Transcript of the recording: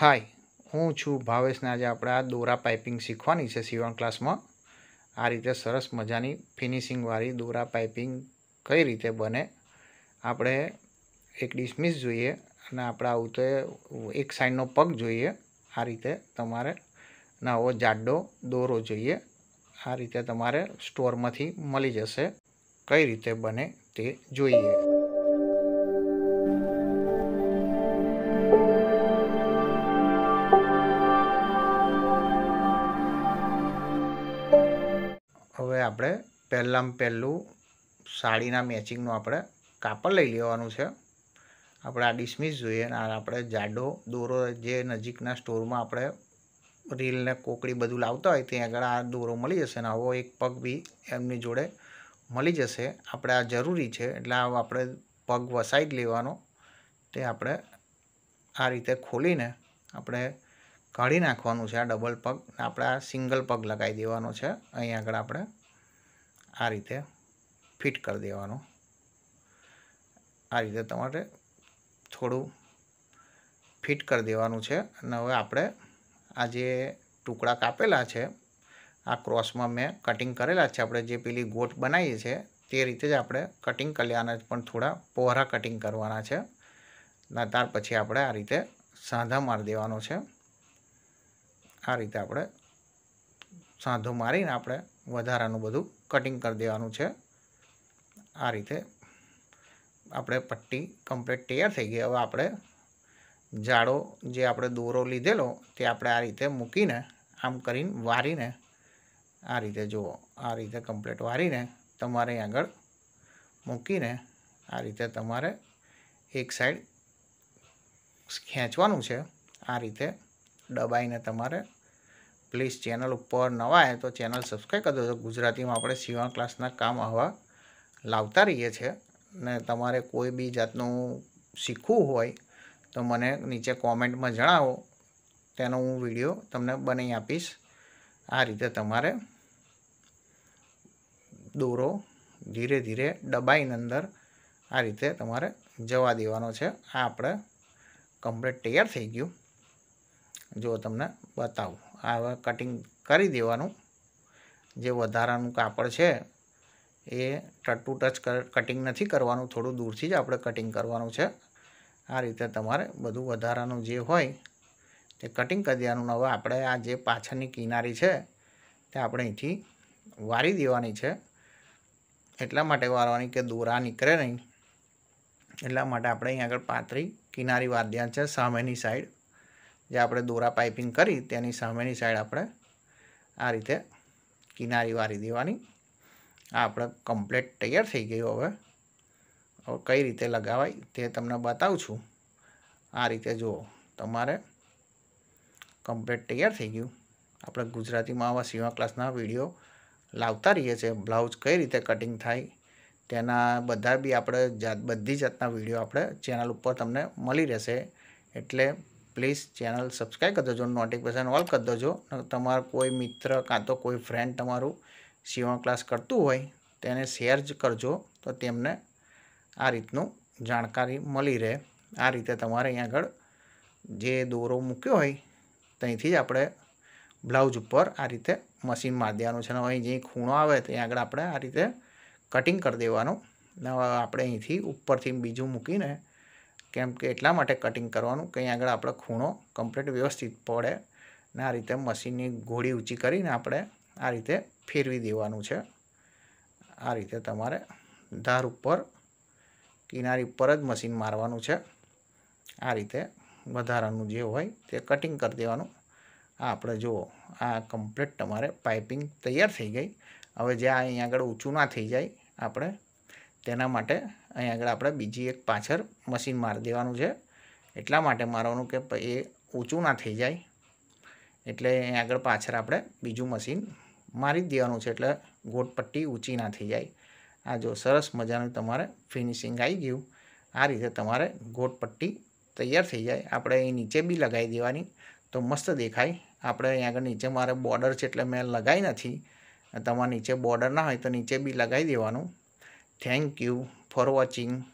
હાય હું છું ભાવેશને આજે આપણે આ દોરા પાઇપિંગ શીખવાની છે સીવણ ક્લાસમાં આ રીતે સરસ મજાની ફિનિશિંગવાળી દોરા પાઇપિંગ કઈ રીતે બને આપણે એક ડિસમિસ જોઈએ અને આપણે આવું તો એક સાઈડનો પગ જોઈએ આ રીતે તમારે નવો જાડો દોરો જોઈએ આ રીતે તમારે સ્ટોરમાંથી મળી જશે કઈ રીતે બને તે જોઈએ આપણે પહેલાંમાં પહેલું સાડીના મેચિંગનું આપણે કાપડ લઈ લેવાનું છે આપણે આ ડિસમિસ જોઈએ અને આપણે જાડો દોરો જે નજીકના સ્ટોરમાં આપણે રીલને કોકડી બધું લાવતા હોય ત્યાં આગળ આ દોરો મળી જશે અને આવો એક પગ બી એમની જોડે મળી જશે આપણે આ જરૂરી છે એટલે આ આપણે પગ વસાઈ જ લેવાનો તે આપણે આ રીતે ખોલીને આપણે કાઢી નાખવાનું છે આ ડબલ પગ આપણે આ સિંગલ પગ લગાવી દેવાનો છે અહીં આગળ આપણે આ રીતે ફિટ કરી દેવાનું આ રીતે તમારે થોડું ફિટ કરી દેવાનું છે અને હવે આપણે આ જે ટુકડા કાપેલા છે આ ક્રોસમાં મેં કટિંગ કરેલા છે આપણે જે પેલી ગોટ બનાવીએ છે તે રીતે જ આપણે કટિંગ કર્યાના પણ થોડા પહોરા કટિંગ કરવાના છે ના ત્યાર પછી આપણે આ રીતે સાંધા મારી દેવાનો છે આ રીતે આપણે સાંધો મારીને આપણે વધારાનું બધું કટિંગ કરી દેવાનું છે આ રીતે આપણે પટ્ટી કમ્પ્લીટ તૈયાર થઈ ગઈ હવે આપણે જાડો જે આપણે દોરો લીધેલો તે આપણે આ રીતે મૂકીને આમ કરીને વારીને આ રીતે જુઓ આ રીતે કમ્પ્લીટ વારીને તમારે આગળ મૂકીને આ રીતે તમારે એક સાઈડ ખેંચવાનું છે આ રીતે દબાઈને તમારે પ્લીઝ ચેનલ ઉપર નવા આવે તો ચેનલ સબસ્ક્રાઈબ કરી દો ગુજરાતીમાં આપણે સીવણ ક્લાસના કામ આવા લાવતા રહીએ છીએ ને તમારે કોઈ બી જાતનું શીખવું હોય તો મને નીચે કોમેન્ટમાં જણાવો તેનો હું વિડીયો તમને બનાવી આપીશ આ રીતે તમારે દોરો ધીરે ધીરે દબાઈને અંદર આ રીતે તમારે જવા દેવાનો છે આ આપણે કમ્પ્લીટ તૈયાર થઈ ગયું જો તમને બતાવું હવે કટિંગ કરી દેવાનું જે વધારાનું કાપડ છે એ ટટુ ટચ કટિંગ નથી કરવાનું થોડું દૂરથી જ આપણે કટિંગ કરવાનું છે આ રીતે તમારે બધું વધારાનું જે હોય તે કટિંગ કરી દેવાનું હવે આપણે આ જે પાછળની કિનારી છે તે આપણે અહીંથી વારી દેવાની છે એટલા માટે વારવાની કે દોરા નીકળે નહીં એટલા માટે આપણે અહીં આગળ પાતળી કિનારી વાર દેવાની છે સામેની સાઈડ જે આપણે દોરા પાઇપિંગ કરી તેની સામેની સાઈડ આપણે આ રીતે કિનારી વારી દેવાની આ આપણે કમ્પ્લેટ તૈયાર થઈ ગયું હવે હવે કઈ રીતે લગાવાય તે તમને બતાવું છું આ રીતે જુઓ તમારે કમ્પ્લેટ તૈયાર થઈ ગયું આપણે ગુજરાતીમાં આવા સીવા ક્લાસના વિડીયો લાવતા રહીએ છીએ બ્લાઉઝ કઈ રીતે કટિંગ થાય તેના બધા બી આપણે જાત બધી જાતના વિડીયો આપણે ચેનલ ઉપર તમને મળી રહેશે એટલે પ્લીઝ ચેનલ સબસ્ક્રાઈબ કરી દેજો નોટિફિકેશન ઓલ કરી દેજો તમારો કોઈ મિત્ર કાં તો કોઈ ફ્રેન્ડ તમારું સીવણ ક્લાસ કરતું હોય તેને શેર જ કરજો તો તેમને આ રીતનું જાણકારી મળી રહે આ રીતે તમારે અહીં આગળ જે દોરો મૂક્યો હોય ત્યાંથી જ આપણે બ્લાઉઝ ઉપર આ રીતે મશીન માર દેવાનું છે અને અહીં જે ખૂણો આવે ત્યાં આગળ આપણે આ રીતે કટિંગ કરી દેવાનું આપણે અહીંથી ઉપરથી બીજું મૂકીને કેમ કે એટલા માટે કટિંગ કરવાનું કે અહીં આગળ આપણે ખૂણો કમ્પ્લીટ વ્યવસ્થિત પડે ને આ રીતે મશીનની ગોળી ઊંચી કરીને આપણે આ રીતે ફેરવી દેવાનું છે આ રીતે તમારે ધાર ઉપર કિનારી ઉપર જ મશીન મારવાનું છે આ રીતે વધારાનું જે હોય તે કટિંગ કરી દેવાનું આ આપણે જુઓ આ કમ્પ્લીટ તમારે પાઇપિંગ તૈયાર થઈ ગઈ હવે જે આ અહીં આગળ ઊંચું ના થઈ જાય આપણે તેના માટે અહીં આગળ આપણે બીજી એક પાછળ મશીન મારી દેવાનું છે એટલા માટે મારવાનું કે એ ઊંચું ના થઈ જાય એટલે અહીં આગળ પાછળ આપણે બીજું મશીન મારી જ દેવાનું છે એટલે ગોટપટ્ટી ઊંચી ના થઈ જાય આ જો સરસ મજાનું તમારે ફિનિશિંગ આવી ગયું આ રીતે તમારે ગોટપટ્ટી તૈયાર થઈ જાય આપણે અહીં નીચે બી લગાવી દેવાની તો મસ્ત દેખાય આપણે અહીં આગળ નીચે મારે બોર્ડર છે એટલે મેં લગાવી નથી તમારે નીચે બોર્ડર ના હોય તો નીચે બી લગાવી દેવાનું થેન્ક યુ for watching